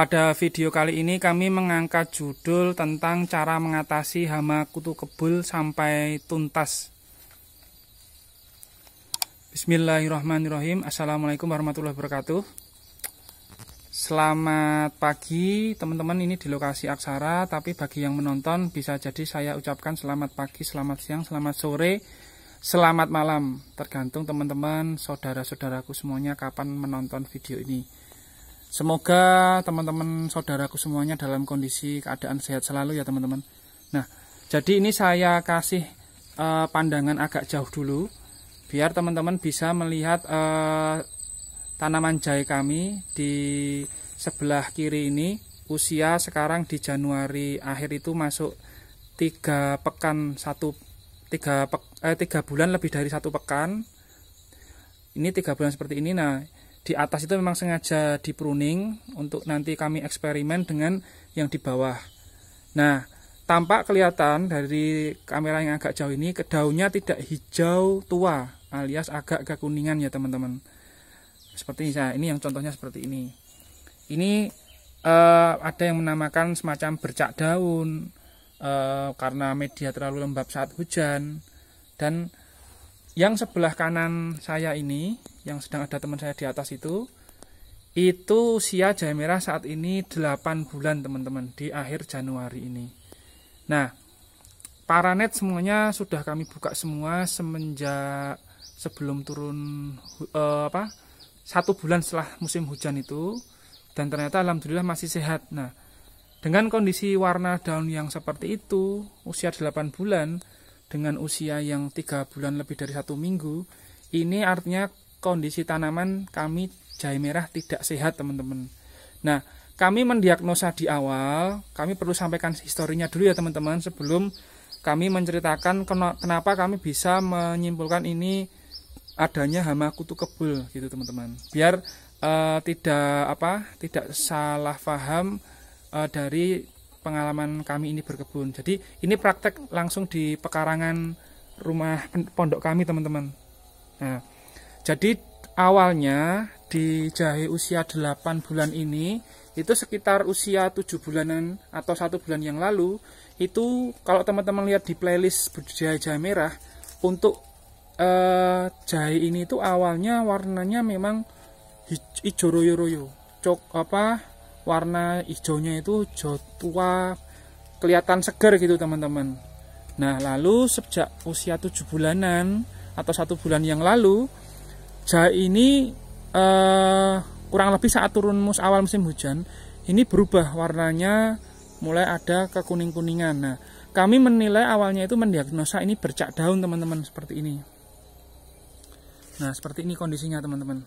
Pada video kali ini kami mengangkat judul tentang cara mengatasi hama kutu kebul sampai tuntas. Bismillahirrahmanirrahim. Assalamualaikum warahmatullahi wabarakatuh. Selamat pagi teman-teman ini di lokasi Aksara tapi bagi yang menonton bisa jadi saya ucapkan selamat pagi, selamat siang, selamat sore, selamat malam tergantung teman-teman saudara-saudaraku semuanya kapan menonton video ini. Semoga teman-teman saudaraku semuanya dalam kondisi keadaan sehat selalu ya teman-teman. Nah, jadi ini saya kasih uh, pandangan agak jauh dulu biar teman-teman bisa melihat uh, tanaman jahe kami di sebelah kiri ini usia sekarang di Januari akhir itu masuk tiga pekan satu tiga pek, eh, tiga bulan lebih dari satu pekan ini tiga bulan seperti ini nah di atas itu memang sengaja di pruning untuk nanti kami eksperimen dengan yang di bawah. Nah, tampak kelihatan dari kamera yang agak jauh ini daunnya tidak hijau tua alias agak kekuningan ya teman-teman. Seperti ini, ini yang contohnya seperti ini. Ini uh, ada yang menamakan semacam bercak daun uh, karena media terlalu lembab saat hujan dan yang sebelah kanan saya ini yang sedang ada teman saya di atas itu itu usia jahe merah saat ini 8 bulan teman-teman di akhir Januari ini nah paranet semuanya sudah kami buka semua semenjak sebelum turun uh, apa satu bulan setelah musim hujan itu dan ternyata alhamdulillah masih sehat nah dengan kondisi warna daun yang seperti itu usia 8 bulan dengan usia yang tiga bulan lebih dari satu minggu ini artinya kondisi tanaman kami jahe merah tidak sehat teman-teman nah kami mendiagnosa di awal kami perlu sampaikan historinya dulu ya teman-teman sebelum kami menceritakan kenapa kami bisa menyimpulkan ini adanya hama kutu kebul gitu teman-teman biar uh, tidak apa tidak salah paham uh, dari pengalaman kami ini berkebun. Jadi ini praktek langsung di pekarangan rumah pondok kami teman-teman. Nah, jadi awalnya di jahe usia 8 bulan ini itu sekitar usia 7 bulanan atau satu bulan yang lalu itu kalau teman-teman lihat di playlist budidaya jahe merah untuk eh, jahe ini itu awalnya warnanya memang hijau royo-royo cok apa warna hijaunya itu hijau tua kelihatan segar gitu teman-teman nah lalu sejak usia 7 bulanan atau satu bulan yang lalu jahe ini eh, kurang lebih saat turun mus awal musim hujan ini berubah warnanya mulai ada kekuning-kuningan nah kami menilai awalnya itu mendiagnosa ini bercak daun teman-teman seperti ini nah seperti ini kondisinya teman-teman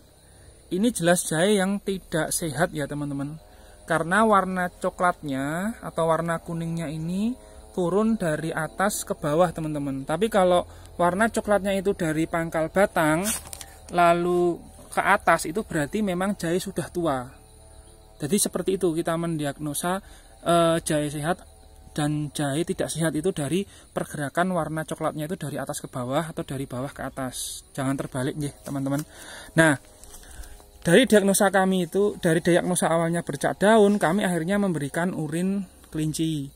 ini jelas jahe yang tidak sehat ya teman-teman karena warna coklatnya atau warna kuningnya ini turun dari atas ke bawah teman-teman tapi kalau warna coklatnya itu dari pangkal batang lalu ke atas itu berarti memang jahe sudah tua jadi seperti itu kita mendiagnosa e, jahe sehat dan jahe tidak sehat itu dari pergerakan warna coklatnya itu dari atas ke bawah atau dari bawah ke atas jangan terbalik nih teman-teman nah dari diagnosa kami itu, dari diagnosa awalnya bercak daun, kami akhirnya memberikan urin kelinci.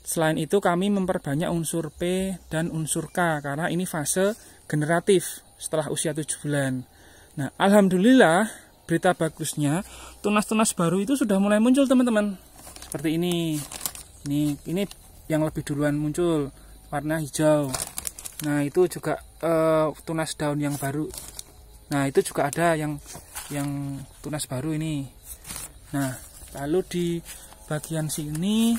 Selain itu kami memperbanyak unsur P dan unsur K karena ini fase generatif setelah usia 7 bulan. Nah, alhamdulillah berita bagusnya tunas-tunas baru itu sudah mulai muncul teman-teman. Seperti ini. Ini ini yang lebih duluan muncul warna hijau. Nah, itu juga uh, tunas daun yang baru. Nah, itu juga ada yang yang tunas baru ini nah lalu di bagian sini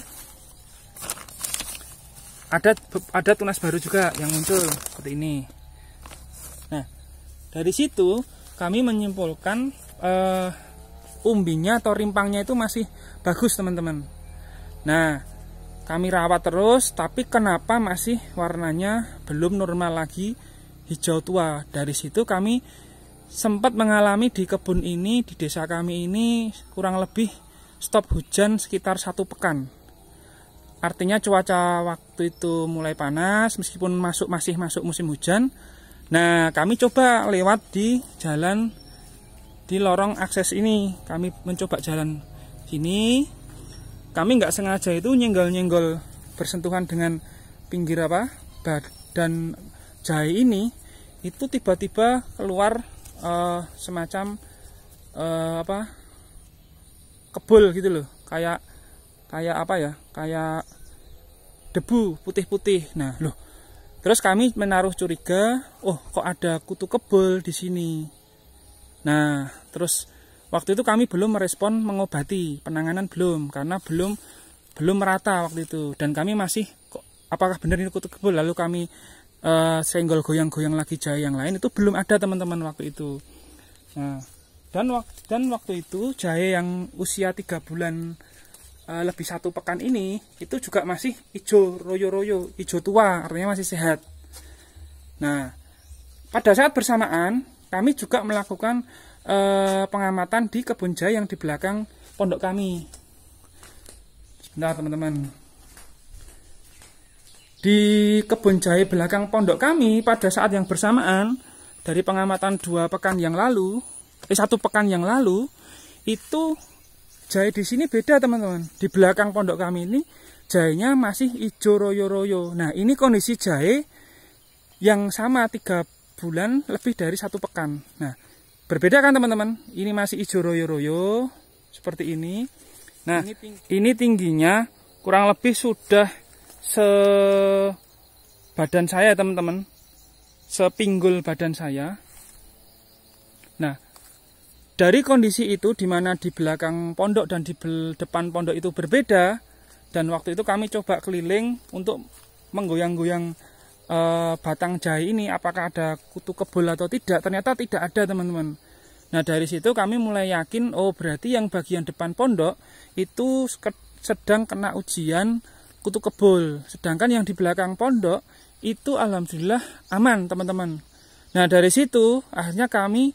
ada ada tunas baru juga yang muncul seperti ini nah dari situ kami menyimpulkan eh, umbinya atau rimpangnya itu masih bagus teman-teman nah kami rawat terus tapi kenapa masih warnanya belum normal lagi hijau tua dari situ kami sempat mengalami di kebun ini di desa kami ini kurang lebih stop hujan sekitar satu pekan artinya cuaca waktu itu mulai panas meskipun masuk masih masuk musim hujan nah kami coba lewat di jalan di lorong akses ini kami mencoba jalan sini kami nggak sengaja itu nyenggol-nyenggol bersentuhan dengan pinggir apa badan jahe ini itu tiba-tiba keluar uh, semacam uh, apa kebul gitu loh kayak kayak apa ya kayak debu putih-putih nah loh terus kami menaruh curiga oh kok ada kutu kebul di sini nah terus waktu itu kami belum merespon mengobati penanganan belum karena belum belum merata waktu itu dan kami masih kok apakah benar ini kutu kebul lalu kami uh, senggol goyang-goyang lagi jahe yang lain itu belum ada teman-teman waktu itu nah, dan waktu dan waktu itu jahe yang usia tiga bulan uh, lebih satu pekan ini itu juga masih hijau royo-royo hijau tua artinya masih sehat nah pada saat bersamaan kami juga melakukan uh, pengamatan di kebun jahe yang di belakang pondok kami Nah, teman-teman di kebun jahe belakang pondok kami pada saat yang bersamaan dari pengamatan dua pekan yang lalu, eh satu pekan yang lalu itu jahe di sini beda teman-teman. Di belakang pondok kami ini jahenya masih ijo royo-royo. Nah ini kondisi jahe yang sama tiga bulan lebih dari satu pekan. Nah berbeda kan teman-teman? Ini masih ijo royo-royo seperti ini. Nah ini, tinggi. ini tingginya kurang lebih sudah se badan saya teman-teman sepinggul badan saya nah dari kondisi itu di mana di belakang pondok dan di depan pondok itu berbeda dan waktu itu kami coba keliling untuk menggoyang-goyang e, batang jahe ini apakah ada kutu kebul atau tidak ternyata tidak ada teman-teman nah dari situ kami mulai yakin oh berarti yang bagian depan pondok itu sedang kena ujian kutu kebul. Sedangkan yang di belakang pondok itu alhamdulillah aman teman-teman. Nah dari situ akhirnya kami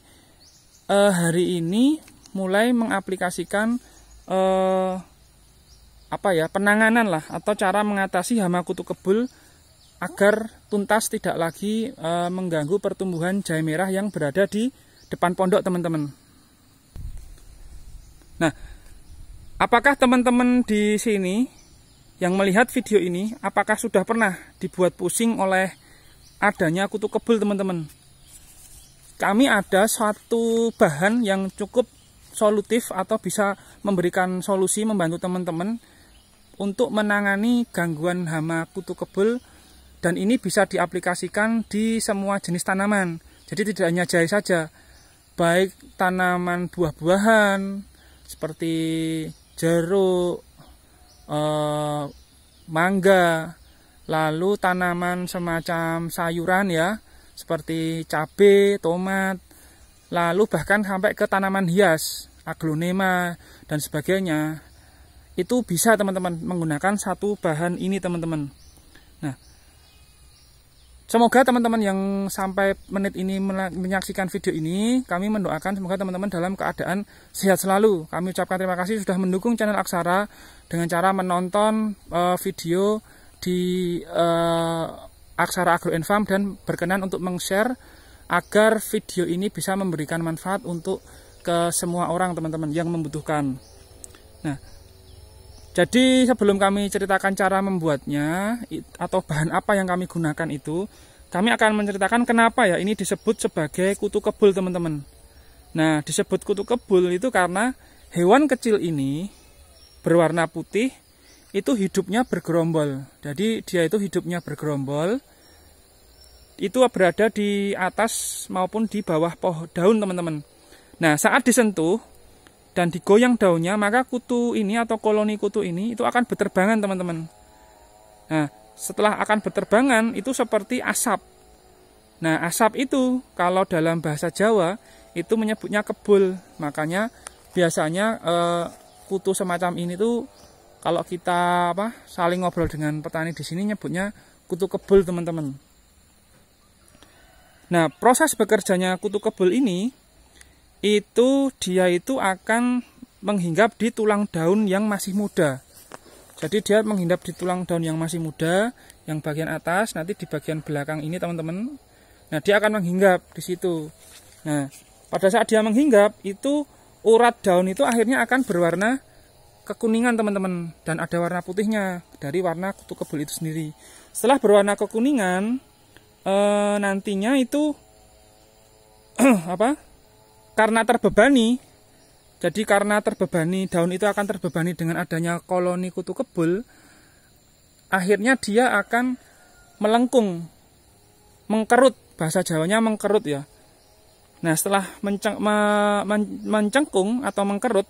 eh, hari ini mulai mengaplikasikan eh, apa ya penanganan lah atau cara mengatasi hama kutu kebul agar tuntas tidak lagi eh, mengganggu pertumbuhan jahe merah yang berada di depan pondok teman-teman. Nah, apakah teman-teman di sini yang melihat video ini apakah sudah pernah dibuat pusing oleh adanya kutu kebul teman-teman kami ada satu bahan yang cukup solutif atau bisa memberikan solusi membantu teman-teman untuk menangani gangguan hama kutu kebul dan ini bisa diaplikasikan di semua jenis tanaman jadi tidak hanya jahe saja baik tanaman buah-buahan seperti jeruk Eh, mangga, lalu tanaman semacam sayuran ya, seperti cabe tomat, lalu bahkan sampai ke tanaman hias, aglonema dan sebagainya. Itu bisa teman-teman menggunakan satu bahan ini teman-teman. Semoga teman-teman yang sampai menit ini menyaksikan video ini, kami mendoakan semoga teman-teman dalam keadaan sehat selalu. Kami ucapkan terima kasih sudah mendukung channel Aksara dengan cara menonton uh, video di uh, Aksara Agro Infam dan berkenan untuk meng-share agar video ini bisa memberikan manfaat untuk ke semua orang teman-teman yang membutuhkan. Nah, jadi sebelum kami ceritakan cara membuatnya atau bahan apa yang kami gunakan itu, kami akan menceritakan kenapa ya ini disebut sebagai kutu kebul teman-teman. Nah disebut kutu kebul itu karena hewan kecil ini berwarna putih itu hidupnya bergerombol. Jadi dia itu hidupnya bergerombol itu berada di atas maupun di bawah pohon daun teman-teman. Nah saat disentuh dan digoyang daunnya, maka kutu ini atau koloni kutu ini itu akan berterbangan teman-teman. Nah, setelah akan berterbangan itu seperti asap. Nah, asap itu kalau dalam bahasa Jawa itu menyebutnya kebul. Makanya biasanya eh, kutu semacam ini tuh kalau kita apa saling ngobrol dengan petani di sini nyebutnya kutu kebul teman-teman. Nah, proses bekerjanya kutu kebul ini itu dia itu akan menghinggap di tulang daun yang masih muda. Jadi dia menghinggap di tulang daun yang masih muda, yang bagian atas, nanti di bagian belakang ini teman-teman. Nah dia akan menghinggap di situ. Nah pada saat dia menghinggap itu urat daun itu akhirnya akan berwarna kekuningan teman-teman dan ada warna putihnya dari warna kutu kebul itu sendiri. Setelah berwarna kekuningan, e, nantinya itu apa? karena terbebani jadi karena terbebani daun itu akan terbebani dengan adanya koloni kutu kebul akhirnya dia akan melengkung mengkerut bahasa Jawanya mengkerut ya nah setelah menceng, me, men, mencengkung atau mengkerut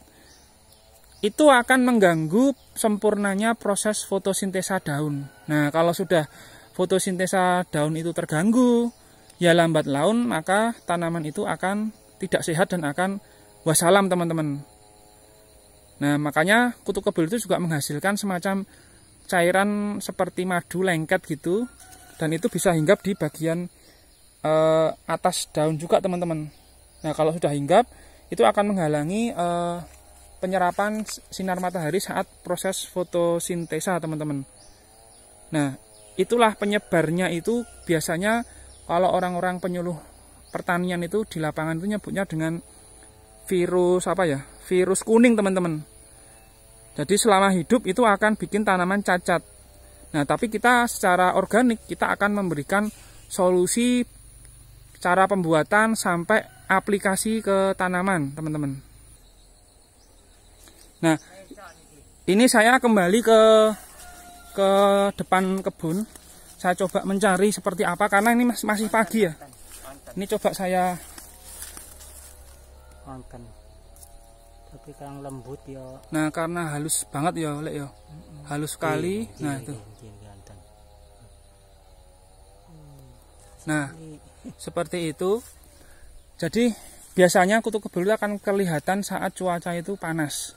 itu akan mengganggu sempurnanya proses fotosintesa daun nah kalau sudah fotosintesa daun itu terganggu ya lambat laun maka tanaman itu akan tidak sehat dan akan wasalam teman-teman. Nah makanya kutu kebul itu juga menghasilkan semacam cairan seperti madu lengket gitu dan itu bisa hinggap di bagian e, atas daun juga teman-teman. Nah kalau sudah hinggap itu akan menghalangi e, penyerapan sinar matahari saat proses fotosintesa teman-teman. Nah itulah penyebarnya itu biasanya kalau orang-orang penyuluh pertanian itu di lapangan itu nyebutnya dengan virus apa ya virus kuning teman-teman jadi selama hidup itu akan bikin tanaman cacat nah tapi kita secara organik kita akan memberikan solusi cara pembuatan sampai aplikasi ke tanaman teman-teman nah ini saya kembali ke ke depan kebun saya coba mencari seperti apa karena ini masih pagi ya ini coba saya Anten, tapi kurang lembut ya nah karena halus banget ya oleh ya halus sekali iya, iya, nah itu iya, hmm. nah seperti itu jadi biasanya kutu kebelu akan kelihatan saat cuaca itu panas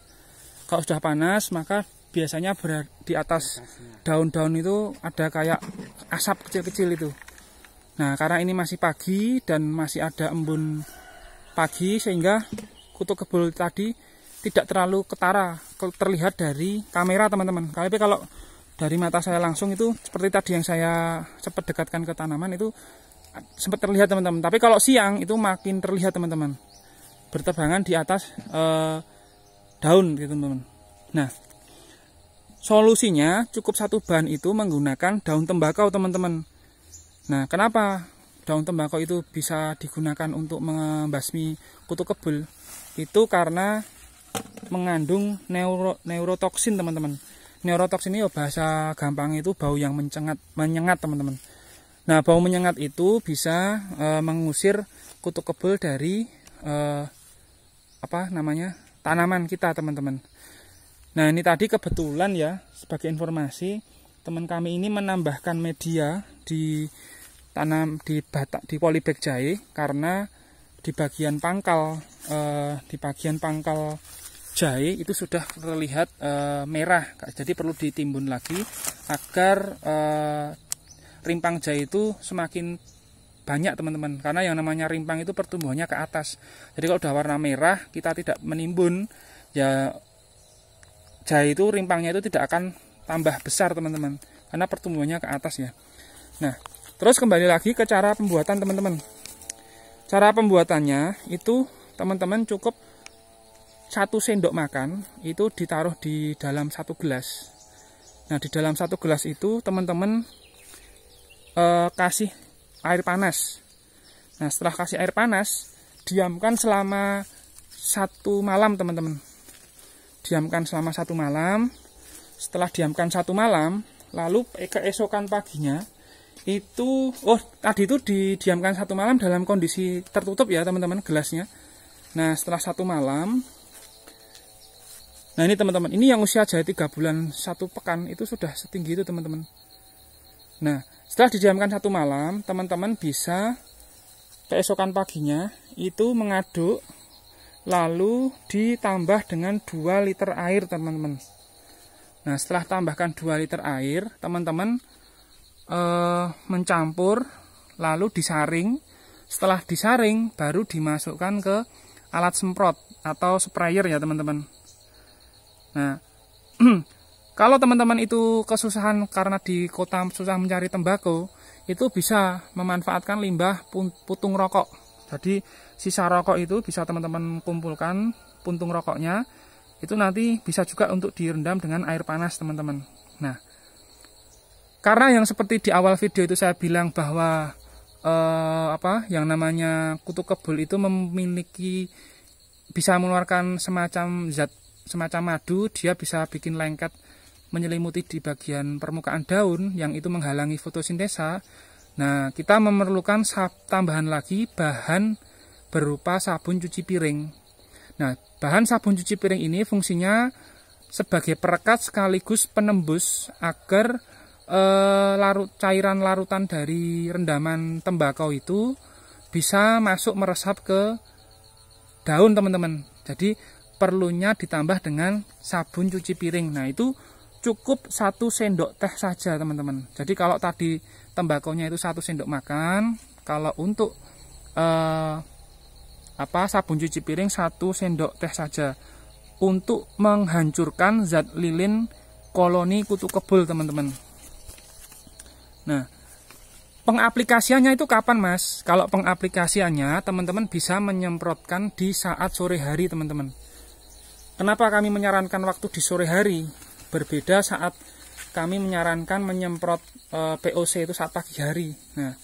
kalau sudah panas maka biasanya berada di atas daun-daun itu ada kayak asap kecil-kecil itu Nah karena ini masih pagi dan masih ada embun pagi sehingga kutu kebul tadi tidak terlalu ketara terlihat dari kamera teman-teman. Tapi kalau dari mata saya langsung itu seperti tadi yang saya cepat dekatkan ke tanaman itu sempat terlihat teman-teman. Tapi kalau siang itu makin terlihat teman-teman. Bertebangan di atas eh, daun gitu teman-teman. Nah, solusinya cukup satu bahan itu menggunakan daun tembakau teman-teman. Nah, kenapa daun tembakau itu bisa digunakan untuk membasmi kutu kebul? Itu karena mengandung neuro, neurotoksin, teman-teman. Neurotoksin ini ya bahasa gampang itu bau yang mencengat, menyengat, teman-teman. Nah, bau menyengat itu bisa e, mengusir kutu kebul dari e, apa namanya? tanaman kita, teman-teman. Nah, ini tadi kebetulan ya, sebagai informasi, teman kami ini menambahkan media di tanam di batak di polybag jahe karena di bagian pangkal eh, di bagian pangkal jahe itu sudah terlihat eh, merah jadi perlu ditimbun lagi agar eh, rimpang jahe itu semakin banyak teman-teman karena yang namanya rimpang itu pertumbuhannya ke atas jadi kalau udah warna merah kita tidak menimbun ya jahe itu rimpangnya itu tidak akan tambah besar teman-teman karena pertumbuhannya ke atas ya nah Terus kembali lagi ke cara pembuatan teman-teman. Cara pembuatannya itu teman-teman cukup satu sendok makan itu ditaruh di dalam satu gelas. Nah di dalam satu gelas itu teman-teman eh, kasih air panas. Nah setelah kasih air panas diamkan selama satu malam teman-teman. Diamkan selama satu malam. Setelah diamkan satu malam, lalu keesokan paginya itu oh tadi itu didiamkan satu malam dalam kondisi tertutup ya teman-teman gelasnya nah setelah satu malam nah ini teman-teman ini yang usia jahe tiga bulan satu pekan itu sudah setinggi itu teman-teman nah setelah didiamkan satu malam teman-teman bisa keesokan paginya itu mengaduk lalu ditambah dengan 2 liter air teman-teman nah setelah tambahkan 2 liter air teman-teman e, mencampur lalu disaring. Setelah disaring baru dimasukkan ke alat semprot atau sprayer ya teman-teman. Nah, kalau teman-teman itu kesusahan karena di kota susah mencari tembakau, itu bisa memanfaatkan limbah putung rokok. Jadi sisa rokok itu bisa teman-teman kumpulkan puntung rokoknya. Itu nanti bisa juga untuk direndam dengan air panas teman-teman. Nah, karena yang seperti di awal video itu saya bilang bahwa eh, apa yang namanya kutu kebul itu memiliki bisa mengeluarkan semacam zat semacam madu, dia bisa bikin lengket menyelimuti di bagian permukaan daun yang itu menghalangi fotosintesa. Nah, kita memerlukan tambahan lagi bahan berupa sabun cuci piring. Nah, bahan sabun cuci piring ini fungsinya sebagai perekat sekaligus penembus agar eh, larut cairan larutan dari rendaman tembakau itu bisa masuk meresap ke daun teman-teman. Jadi perlunya ditambah dengan sabun cuci piring. Nah, itu cukup satu sendok teh saja, teman-teman. Jadi kalau tadi tembakau nya itu satu sendok makan, kalau untuk eh, apa sabun cuci piring satu sendok teh saja untuk menghancurkan zat lilin koloni kutu kebul, teman-teman. Nah, pengaplikasiannya itu kapan, Mas? Kalau pengaplikasiannya, teman-teman bisa menyemprotkan di saat sore hari, teman-teman. Kenapa kami menyarankan waktu di sore hari? Berbeda saat kami menyarankan menyemprot e, eh, POC itu saat pagi hari. Nah,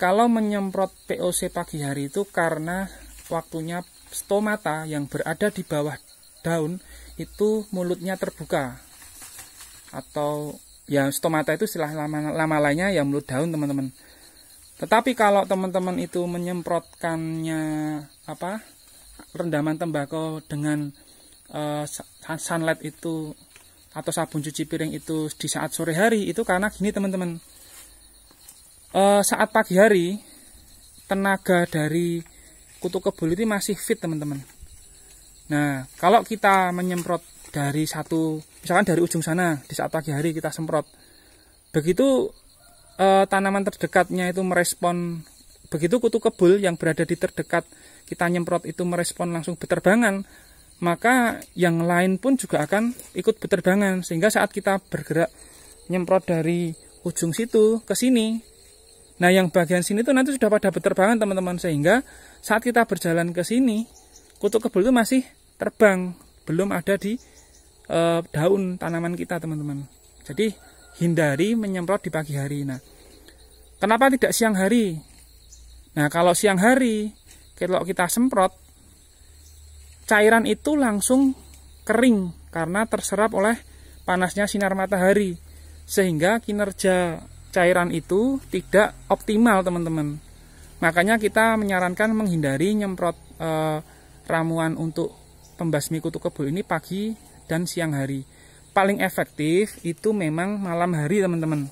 kalau menyemprot POC pagi hari itu karena waktunya stomata yang berada di bawah daun itu mulutnya terbuka atau ya stomata itu istilah lama, lama lainnya ya mulut daun teman-teman tetapi kalau teman-teman itu menyemprotkannya apa rendaman tembakau dengan uh, sunlight itu atau sabun cuci piring itu di saat sore hari itu karena gini teman-teman uh, saat pagi hari tenaga dari kutu kebul itu masih fit teman-teman nah kalau kita menyemprot dari satu misalkan dari ujung sana di saat pagi hari kita semprot begitu eh, tanaman terdekatnya itu merespon begitu kutu kebul yang berada di terdekat kita nyemprot itu merespon langsung beterbangan maka yang lain pun juga akan ikut beterbangan sehingga saat kita bergerak nyemprot dari ujung situ ke sini nah yang bagian sini itu nanti sudah pada beterbangan teman-teman sehingga saat kita berjalan ke sini kutu kebul itu masih terbang belum ada di e, daun tanaman kita teman-teman jadi hindari menyemprot di pagi hari nah kenapa tidak siang hari nah kalau siang hari kalau kita semprot cairan itu langsung kering karena terserap oleh panasnya sinar matahari sehingga kinerja cairan itu tidak optimal teman-teman makanya kita menyarankan menghindari nyemprot e, ramuan untuk pembasmi kutu kebul ini pagi dan siang hari. Paling efektif itu memang malam hari teman-teman.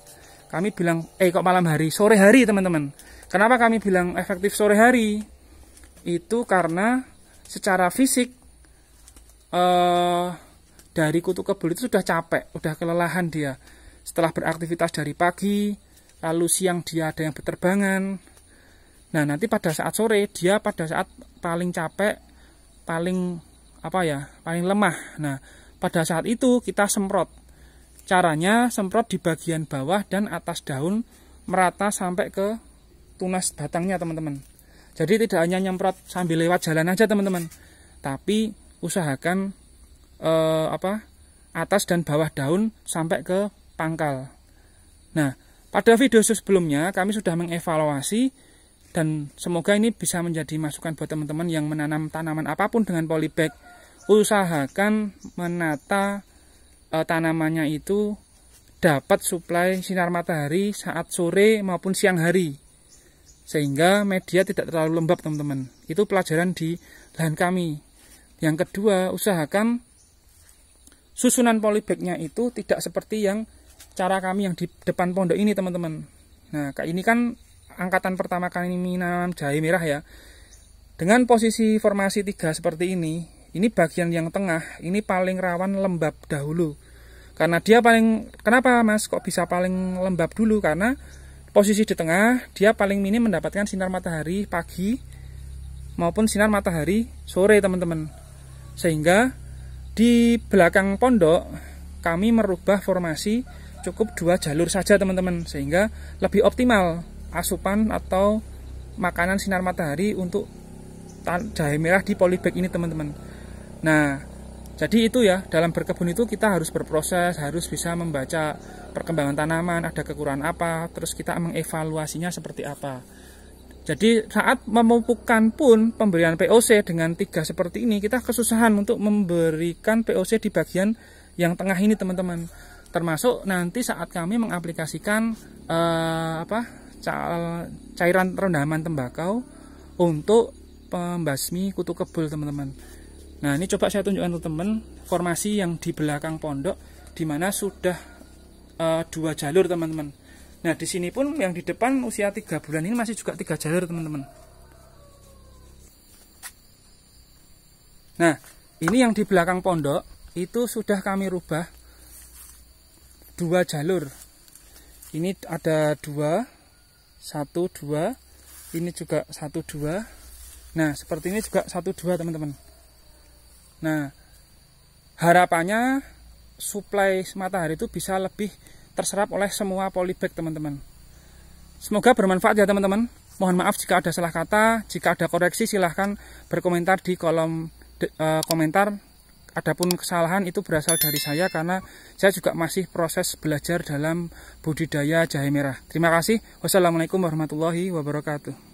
Kami bilang, eh kok malam hari? Sore hari teman-teman. Kenapa kami bilang efektif sore hari? Itu karena secara fisik eh, dari kutu kebul itu sudah capek, sudah kelelahan dia. Setelah beraktivitas dari pagi, lalu siang dia ada yang berterbangan. Nah nanti pada saat sore dia pada saat paling capek, paling apa ya, paling lemah. Nah pada saat itu kita semprot. Caranya semprot di bagian bawah dan atas daun merata sampai ke tunas batangnya teman-teman. Jadi tidak hanya nyemprot sambil lewat jalan aja teman-teman, tapi usahakan eh, apa atas dan bawah daun sampai ke pangkal. Nah, pada video sebelumnya kami sudah mengevaluasi dan semoga ini bisa menjadi masukan buat teman-teman yang menanam tanaman apapun dengan polybag usahakan menata e, tanamannya itu dapat suplai sinar matahari saat sore maupun siang hari sehingga media tidak terlalu lembab teman-teman itu pelajaran di lahan kami yang kedua usahakan susunan polybagnya itu tidak seperti yang cara kami yang di depan pondok ini teman-teman nah ini kan angkatan pertama kami nanam jahe merah ya dengan posisi formasi tiga seperti ini ini bagian yang tengah, ini paling rawan lembab dahulu. Karena dia paling kenapa Mas kok bisa paling lembab dulu? Karena posisi di tengah dia paling minim mendapatkan sinar matahari pagi maupun sinar matahari sore, teman-teman. Sehingga di belakang pondok kami merubah formasi cukup dua jalur saja, teman-teman, sehingga lebih optimal asupan atau makanan sinar matahari untuk jahe merah di polybag ini teman-teman Nah, jadi itu ya, dalam berkebun itu kita harus berproses, harus bisa membaca perkembangan tanaman, ada kekurangan apa, terus kita mengevaluasinya seperti apa. Jadi saat memupukkan pun pemberian POC dengan tiga seperti ini kita kesusahan untuk memberikan POC di bagian yang tengah ini teman-teman. Termasuk nanti saat kami mengaplikasikan eh, apa cairan rendaman tembakau untuk pembasmi kutu kebul teman-teman. Nah ini coba saya tunjukkan teman-teman formasi yang di belakang pondok di mana sudah uh, dua jalur teman-teman. Nah di sini pun yang di depan usia 3 bulan ini masih juga tiga jalur teman-teman. Nah ini yang di belakang pondok itu sudah kami rubah dua jalur. Ini ada dua, satu dua, ini juga satu dua. Nah seperti ini juga satu dua teman-teman. Nah, harapannya suplai matahari itu bisa lebih terserap oleh semua polybag teman-teman. Semoga bermanfaat ya teman-teman. Mohon maaf jika ada salah kata, jika ada koreksi silahkan berkomentar di kolom e, komentar. Adapun kesalahan itu berasal dari saya karena saya juga masih proses belajar dalam budidaya jahe merah. Terima kasih. Wassalamualaikum warahmatullahi wabarakatuh.